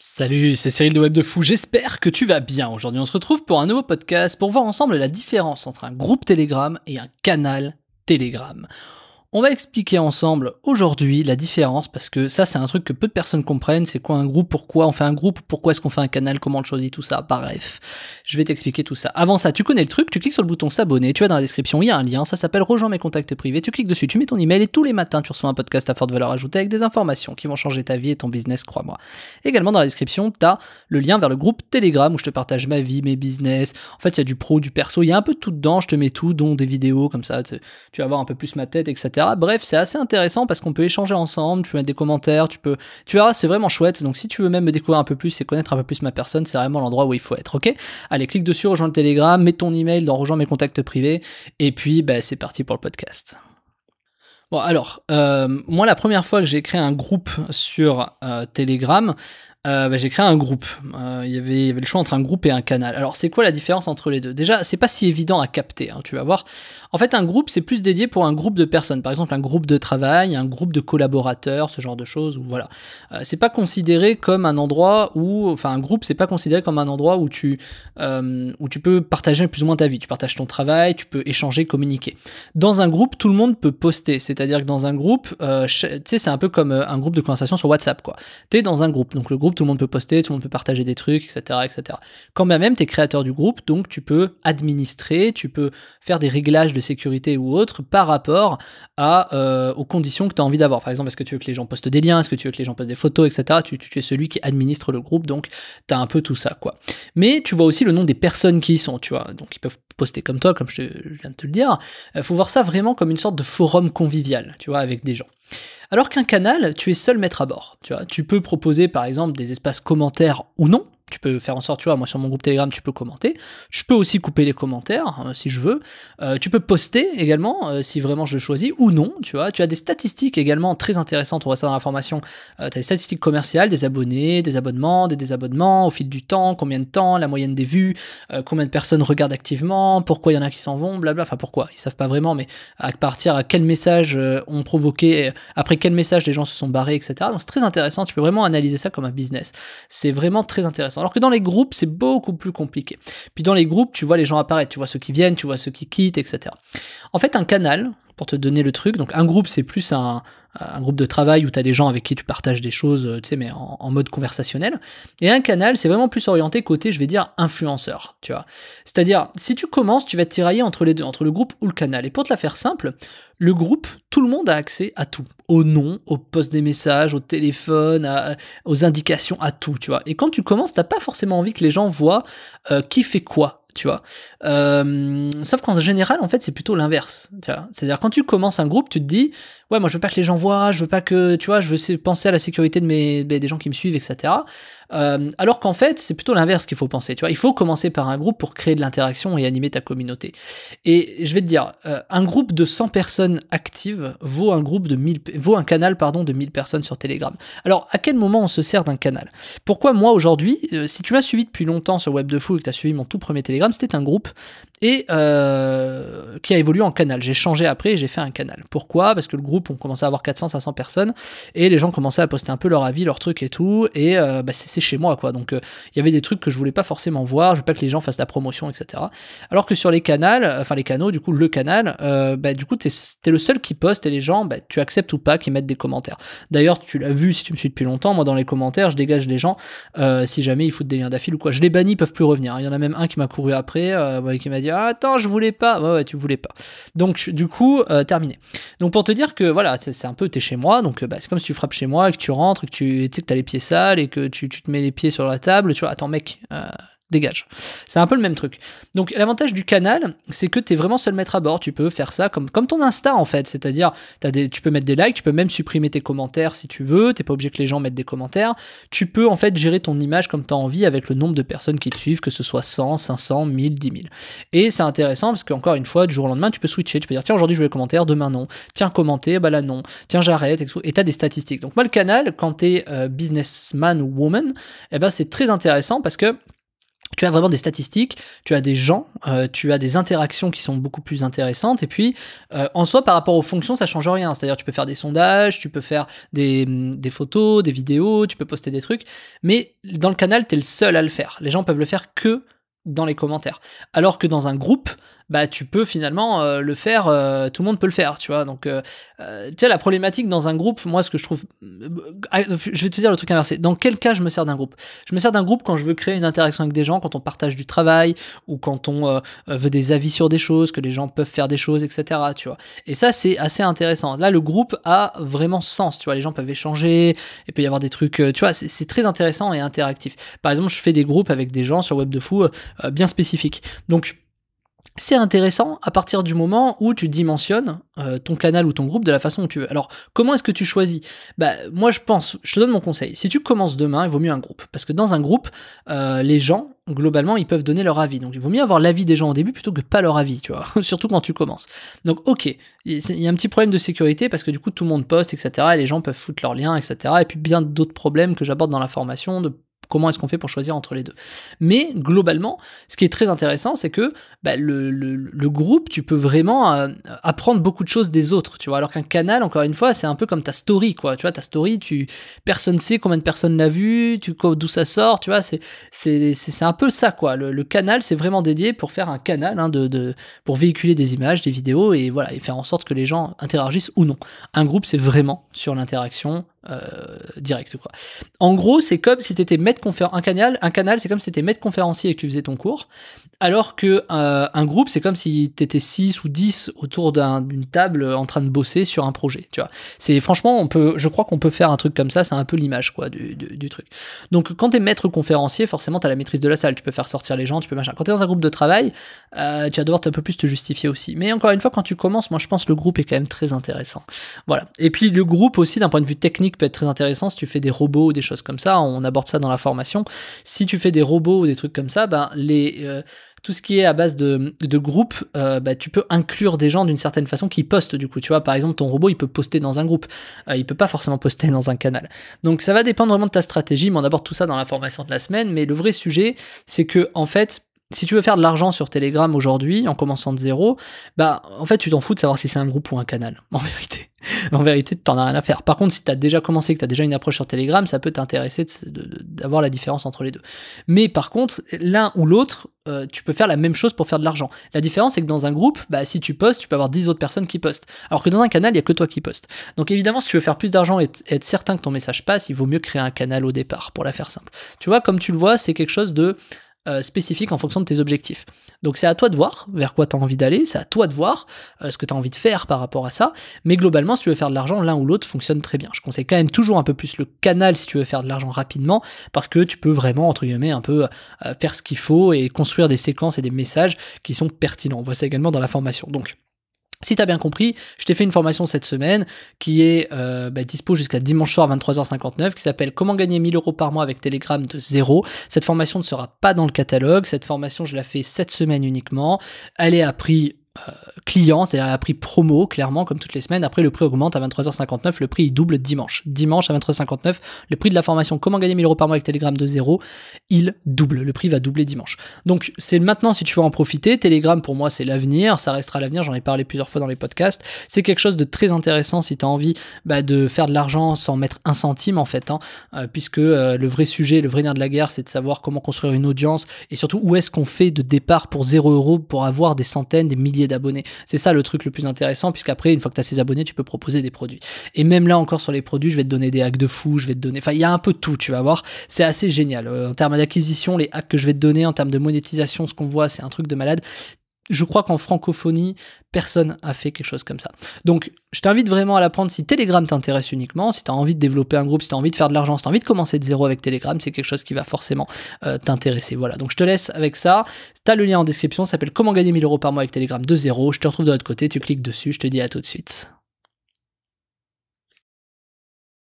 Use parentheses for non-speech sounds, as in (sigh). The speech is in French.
Salut, c'est Cyril de Web de Fou, j'espère que tu vas bien. Aujourd'hui on se retrouve pour un nouveau podcast pour voir ensemble la différence entre un groupe Telegram et un canal Telegram. On va expliquer ensemble aujourd'hui la différence parce que ça c'est un truc que peu de personnes comprennent, c'est quoi un groupe, pourquoi on fait un groupe, pourquoi est-ce qu'on fait un canal, comment on le choisit, tout ça, bref. Je vais t'expliquer tout ça. Avant ça, tu connais le truc, tu cliques sur le bouton s'abonner, tu vas dans la description, il y a un lien, ça s'appelle rejoins mes contacts privés, tu cliques dessus, tu mets ton email et tous les matins tu reçois un podcast à forte valeur ajoutée avec des informations qui vont changer ta vie et ton business, crois-moi. Également dans la description, tu as le lien vers le groupe Telegram où je te partage ma vie, mes business, en fait il y a du pro, du perso, il y a un peu de tout dedans, je te mets tout, dont des vidéos comme ça, tu vas voir un peu plus ma tête, etc. Bref, c'est assez intéressant parce qu'on peut échanger ensemble, tu peux mettre des commentaires, tu peux. Tu verras, c'est vraiment chouette. Donc si tu veux même me découvrir un peu plus et connaître un peu plus ma personne, c'est vraiment l'endroit où il faut être, ok Allez, clique dessus, rejoins le Telegram, mets ton email dans rejoins mes contacts privés, et puis bah, c'est parti pour le podcast. Bon alors, euh, moi la première fois que j'ai créé un groupe sur euh, Telegram, euh, bah, j'ai créé un groupe. Euh, il y avait le choix entre un groupe et un canal. Alors, c'est quoi la différence entre les deux Déjà, c'est pas si évident à capter, hein, tu vas voir. En fait, un groupe, c'est plus dédié pour un groupe de personnes. Par exemple, un groupe de travail, un groupe de collaborateurs, ce genre de choses. Ou voilà. Euh, c'est pas considéré comme un endroit où. Enfin, un groupe, c'est pas considéré comme un endroit où tu, où tu peux partager plus ou moins ta vie. Tu partages ton travail, tu peux échanger, communiquer. Dans un groupe, tout le monde peut poster. C'est-à-dire que dans un groupe, c'est un peu comme un groupe de conversation sur WhatsApp, quoi. es dans un groupe. Donc, le groupe tout le monde peut poster, tout le monde peut partager des trucs, etc. etc. Quand même, tu es créateur du groupe, donc tu peux administrer, tu peux faire des réglages de sécurité ou autre par rapport euh, aux conditions que tu as envie d'avoir. Par exemple, est-ce que tu veux que les gens postent des liens, est-ce que tu veux que les gens postent des photos, etc. Tu, es celui qui administre le groupe, donc tu as un peu tout ça. quoi. Mais tu vois aussi le nom des personnes qui y sont, tu vois. Donc ils peuvent poster comme toi, comme je, viens de te le dire. Il euh, faut voir ça vraiment comme une sorte de forum convivial, tu vois, avec des gens. Alors qu'un canal, tu es seul maître à bord. Tu, vois, tu peux proposer par exemple des espaces commentaires ou non, tu peux faire en sorte, tu vois, moi sur mon groupe Telegram, tu peux commenter. Je peux aussi couper les commentaires hein, si je veux. Euh, tu peux poster également euh, si vraiment je le choisis ou non, tu vois. Tu as des statistiques également très intéressantes, on voit ça dans la formation. Euh, tu as des statistiques commerciales, des abonnés, des abonnements, des désabonnements au fil du temps, combien de temps, la moyenne des vues, combien de personnes regardent activement, pourquoi il y en a qui s'en vont, blabla. Enfin, pourquoi Ils savent pas vraiment, mais à partir à quel message ont provoqué, après quel message les gens se sont barrés, etc. Donc c'est très intéressant. Tu peux vraiment analyser ça comme un business. C'est vraiment très intéressant. Alors que dans les groupes, c'est beaucoup plus compliqué. Puis dans les groupes, tu vois les gens apparaître, tu vois ceux qui viennent, tu vois ceux qui quittent, etc. En fait, un canal, pour te donner le truc. Donc un groupe, c'est plus un, groupe de travail où tu as des gens avec qui tu partages des choses, euh, tu sais, mais en, mode conversationnel. Et un canal, c'est vraiment plus orienté côté, je vais dire, influenceur, tu vois. C'est-à-dire, si tu commences, tu vas te tirailler entre les deux, entre le groupe ou le canal. Et pour te la faire simple, le groupe, tout le monde a accès à tout. Au nom, au poste des messages, au téléphone, aux indications, à tout, tu vois. Et quand tu commences, t'as pas forcément envie que les gens voient euh, qui fait quoi tu vois. Euh, sauf qu'en général, en fait, c'est plutôt l'inverse. C'est-à-dire, quand tu commences un groupe, tu te dis, ouais, moi, je veux pas que les gens voient, je veux pas que, tu vois, je veux penser à la sécurité de mes, ben, des gens qui me suivent, etc. Euh, alors qu'en fait, c'est plutôt l'inverse qu'il faut penser, tu vois. Il faut commencer par un groupe pour créer de l'interaction et animer ta communauté. Et je vais te dire, euh, un groupe de 100 personnes actives vaut un groupe de 1000, vaut un canal, pardon, de 1000 personnes sur Telegram. Alors, à quel moment on se sert d'un canal Pourquoi moi, aujourd'hui, si tu m'as suivi depuis longtemps sur Web de Fou et que tu as suivi mon tout premier Telegram, c'était un groupe et euh, qui a évolué en canal. J'ai changé après et j'ai fait un canal. Pourquoi Parce que le groupe, on commençait à avoir 400-500 personnes et les gens commençaient à poster un peu leur avis, leurs trucs et tout. Et euh, bah, c'est chez moi, quoi. Donc euh, il y avait des trucs que je voulais pas forcément voir. Je veux pas que les gens fassent la promotion, etc. Alors que sur les canals, enfin les canaux, du coup, le canal, bah, du coup, t'es le seul qui poste et les gens, bah, tu acceptes ou pas qu'ils mettent des commentaires. D'ailleurs, tu l'as vu si tu me suis depuis longtemps. Moi, dans les commentaires, je dégage les gens si jamais ils foutent des liens d'affil ou quoi. Je les bannis, ils peuvent plus revenir. Hein. Il y en a même un qui m'a couru après, qui m'a dit ah, attends, je voulais pas. Ouais, ouais, tu voulais pas. Donc, du coup, euh, terminé. Donc, pour te dire que voilà, c'est un peu, t'es chez moi, donc euh, bah, c'est comme si tu frappes chez moi et que tu rentres que tu sais que t'as les pieds sales et que tu, te mets les pieds sur la table, tu vois, attends, mec. Euh, dégage. C'est un peu le même truc. Donc l'avantage du canal, c'est que tu es vraiment seul maître à bord. Tu peux faire ça comme, comme ton Insta en fait. C'est-à-dire, tu peux mettre des likes, tu peux même supprimer tes commentaires si tu veux. T'es pas obligé que les gens mettent des commentaires. Tu peux en fait gérer ton image comme tu as envie avec le nombre de personnes qui te suivent, que ce soit 100, 500, 1000, 10 000. Et c'est intéressant parce qu'encore une fois, du jour au lendemain, tu peux switcher. Tu peux dire, tiens, aujourd'hui je veux les commentaires, demain non. Tiens, commenter, bah là non. Tiens, j'arrête. Et tu as des statistiques. Donc moi, le canal, quand tu es euh, businessman ou woman, eh ben, c'est très intéressant parce que tu as vraiment des statistiques, tu as des gens, euh, tu as des interactions qui sont beaucoup plus intéressantes. Et puis, euh, en soi, par rapport aux fonctions, ça change rien. C'est-à-dire, tu peux faire des sondages, tu peux faire des, mm, des, photos, des vidéos, tu peux poster des trucs. Mais dans le canal, tu es le seul à le faire. Les gens peuvent le faire que dans les commentaires. Alors que dans un groupe, bah tu peux finalement euh, le faire, euh, tout le monde peut le faire, tu vois. Donc, euh, tu sais, la problématique dans un groupe, moi ce que je trouve, ah, je vais te dire le truc inversé. Dans quel cas je me sers d'un groupe Je me sers d'un groupe quand je veux créer une interaction avec des gens, quand on partage du travail ou quand on veut des avis sur des choses, que les gens peuvent faire des choses, etc. Tu vois. Et ça c'est assez intéressant. Là le groupe a vraiment sens, tu vois. Les gens peuvent échanger, il peut y avoir des trucs, tu vois. C'est très intéressant et interactif. Par exemple, je fais des groupes avec des gens sur Web de Fou euh, bien spécifique. Donc, c'est intéressant à partir du moment où tu dimensionnes euh, ton canal ou ton groupe de la façon que tu veux. Alors, comment est-ce que tu choisis Bah, moi, je pense, je te donne mon conseil. Si tu commences demain, il vaut mieux un groupe. Parce que dans un groupe, euh, les gens, globalement, ils peuvent donner leur avis. Donc, il vaut mieux avoir l'avis des gens au début plutôt que pas leur avis, tu vois. (laughs) Surtout quand tu commences. Donc, ok, il y a un petit problème de sécurité parce que du coup, tout le monde poste, etc. les gens peuvent foutre leurs liens, etc. Et puis, bien d'autres problèmes que j'aborde dans la formation, de comment est-ce qu'on fait pour choisir entre les deux Mais globalement, ce qui est très intéressant, c'est que bah, le, groupe, tu peux vraiment euh, apprendre beaucoup de choses des autres, tu vois. Alors qu'un canal, encore une fois, c'est un peu comme ta story, quoi. Tu vois, ta story, tu personne sait combien de personnes l'a vu, tu d'où ça sort, tu vois. C'est c'est un peu ça, quoi. Le, canal, c'est vraiment dédié pour faire un canal, hein, de, de, pour véhiculer des images, des vidéos et voilà, et faire en sorte que les gens interagissent ou non. Un groupe, c'est vraiment sur l'interaction euh, direct. Quoi. En gros, c'est comme si tu étais maître un canal, un canal c'est comme si tu maître conférencier et que tu faisais ton cours, alors que euh, un groupe, c'est comme si tu étais 6 ou 10 autour d'une table en train de bosser sur un projet. Tu vois. C'est franchement, on peut, je crois qu'on peut faire un truc comme ça, c'est un peu l'image du, truc. Donc quand tu es maître conférencier, forcément, tu la maîtrise de la salle, tu peux faire sortir les gens, tu peux machin. Quand tu es dans un groupe de travail, euh, tu vas devoir un peu plus te justifier aussi. Mais encore une fois, quand tu commences, moi je pense que le groupe est quand même très intéressant. Voilà. Et puis le groupe aussi, d'un point de vue technique, peut être très intéressant si tu fais des robots ou des choses comme ça. On aborde ça dans la formation. Si tu fais des robots ou des trucs comme ça, ben, les, euh, tout ce qui est à base de, de groupe, bah, tu peux inclure des gens d'une certaine façon qui postent du coup. Tu vois, par exemple, ton robot, il peut poster dans un groupe. il euh, il peut pas forcément poster dans un canal. Donc ça va dépendre vraiment de ta stratégie, mais on aborde tout ça dans la formation de la semaine. Mais le vrai sujet, c'est que en fait, si tu veux faire de l'argent sur Telegram aujourd'hui, en commençant de zéro, bah en fait tu t'en fous de savoir si c'est un groupe ou un canal, en vérité en vérité, tu n'en as rien à faire. Par contre, si tu as déjà commencé, que tu as déjà une approche sur Telegram, ça peut t'intéresser d'avoir la différence entre les deux. Mais par contre, l'un ou l'autre, euh, tu peux faire la même chose pour faire de l'argent. La différence, c'est que dans un groupe, bah, si tu postes, tu peux avoir 10 autres personnes qui postent. Alors que dans un canal, il n'y a que toi qui postes. Donc évidemment, si tu veux faire plus d'argent et être certain que ton message passe, il vaut mieux créer un canal au départ, pour la faire simple. Tu vois, comme tu le vois, c'est quelque chose de... Euh, spécifique en fonction de tes objectifs. Donc c'est à toi de voir vers quoi tu as envie d'aller, c'est à toi de voir euh, ce que tu as envie de faire par rapport à ça, mais globalement si tu veux faire de l'argent, l'un ou l'autre fonctionne très bien. Je conseille quand même toujours un peu plus le canal si tu veux faire de l'argent rapidement, parce que tu peux vraiment, entre guillemets, un peu euh, faire ce qu'il faut et construire des séquences et des messages qui sont pertinents. On voit ça également dans la formation. Donc si t'as bien compris, je t'ai fait une formation cette semaine qui est euh, bah, dispo jusqu'à dimanche soir 23h59 qui s'appelle Comment gagner 1000 euros par mois avec Telegram de zéro. Cette formation ne sera pas dans le catalogue. Cette formation, je la fais cette semaine uniquement. Elle est à prix euh, client, c'est-à-dire à prix promo, clairement, comme toutes les semaines. Après, le prix augmente à 23h59, le prix double dimanche. Dimanche à 23h59, le prix de la formation Comment gagner 1000 euros par mois avec Telegram de zéro, il double. Le prix va doubler dimanche. Donc, c'est maintenant si tu veux en profiter. Telegram, pour moi, c'est l'avenir, ça restera l'avenir, j'en ai parlé plusieurs fois dans les podcasts. C'est quelque chose de très intéressant si tu as envie bah, de faire de l'argent sans mettre un centime, en fait, hein. euh, puisque euh, le vrai sujet, le vrai nerf de la guerre, c'est de savoir comment construire une audience et surtout où est-ce qu'on fait de départ pour zéro euros pour avoir des centaines, des milliers d'abonnés. C'est ça le truc le plus intéressant, puisqu'après, une fois que tu as ces abonnés, tu peux proposer des produits. Et même là encore sur les produits, je vais te donner des hacks de fou, je vais te donner. Enfin, il y a un peu tout, tu vas voir. C'est assez génial. Euh, en termes d'acquisition, les hacks que je vais te donner, en termes de monétisation, ce qu'on voit, c'est un truc de malade je crois qu'en francophonie, personne a fait quelque chose comme ça. Donc, je t'invite vraiment à l'apprendre si Telegram t'intéresse uniquement, si tu as envie de développer un groupe, si tu as envie de faire de l'argent, si tu as envie de commencer de zéro avec Telegram, c'est quelque chose qui va forcément euh, t'intéresser. Voilà, donc je te laisse avec ça. t'as le lien en description, ça s'appelle Comment gagner 1000 euros par mois avec Telegram de zéro. Je te retrouve de l'autre côté, tu cliques dessus, je te dis à tout de suite.